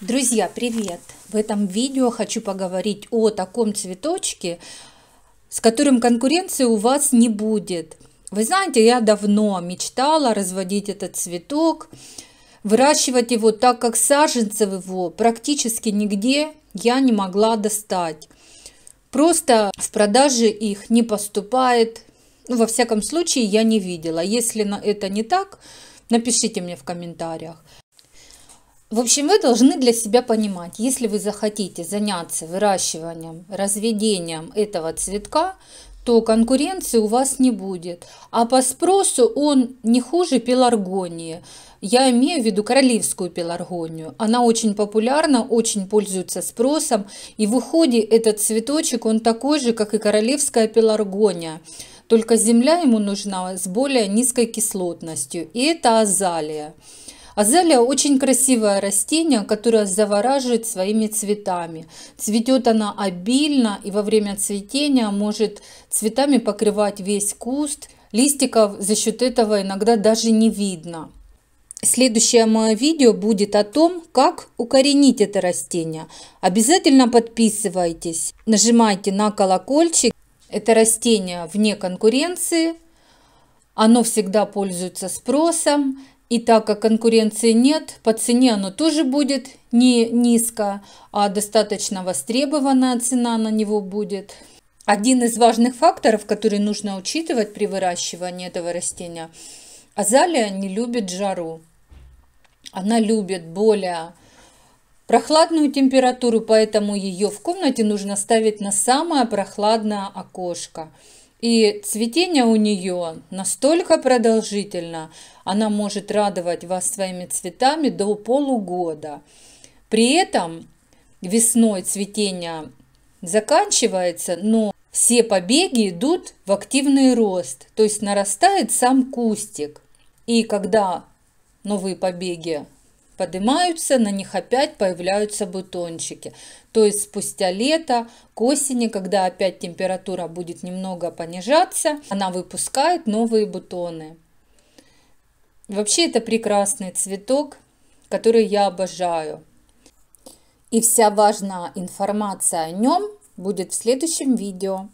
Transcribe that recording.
Друзья, привет! В этом видео хочу поговорить о таком цветочке, с которым конкуренции у вас не будет. Вы знаете, я давно мечтала разводить этот цветок, выращивать его, так как саженцев его практически нигде я не могла достать. Просто в продаже их не поступает, ну, во всяком случае, я не видела. Если это не так, напишите мне в комментариях. В общем, вы должны для себя понимать, если вы захотите заняться выращиванием, разведением этого цветка, то конкуренции у вас не будет. А по спросу он не хуже пеларгонии. Я имею в виду королевскую пеларгонию. Она очень популярна, очень пользуется спросом. И в уходе этот цветочек, он такой же, как и королевская пеларгония. Только земля ему нужна с более низкой кислотностью. И это азалия. Азалия очень красивое растение, которое завораживает своими цветами. Цветет она обильно и во время цветения может цветами покрывать весь куст. Листиков за счет этого иногда даже не видно. Следующее мое видео будет о том, как укоренить это растение. Обязательно подписывайтесь, нажимайте на колокольчик. Это растение вне конкуренции, оно всегда пользуется спросом. И так как конкуренции нет, по цене оно тоже будет не низко, а достаточно востребованная цена на него будет. Один из важных факторов, который нужно учитывать при выращивании этого растения, азалия не любит жару. Она любит более прохладную температуру, поэтому ее в комнате нужно ставить на самое прохладное окошко. И цветение у нее настолько продолжительно, она может радовать вас своими цветами до полугода. При этом весной цветение заканчивается, но все побеги идут в активный рост, то есть нарастает сам кустик. И когда новые побеги поднимаются, на них опять появляются бутончики. То есть спустя лето, к осени, когда опять температура будет немного понижаться, она выпускает новые бутоны. Вообще это прекрасный цветок, который я обожаю. И вся важная информация о нем будет в следующем видео.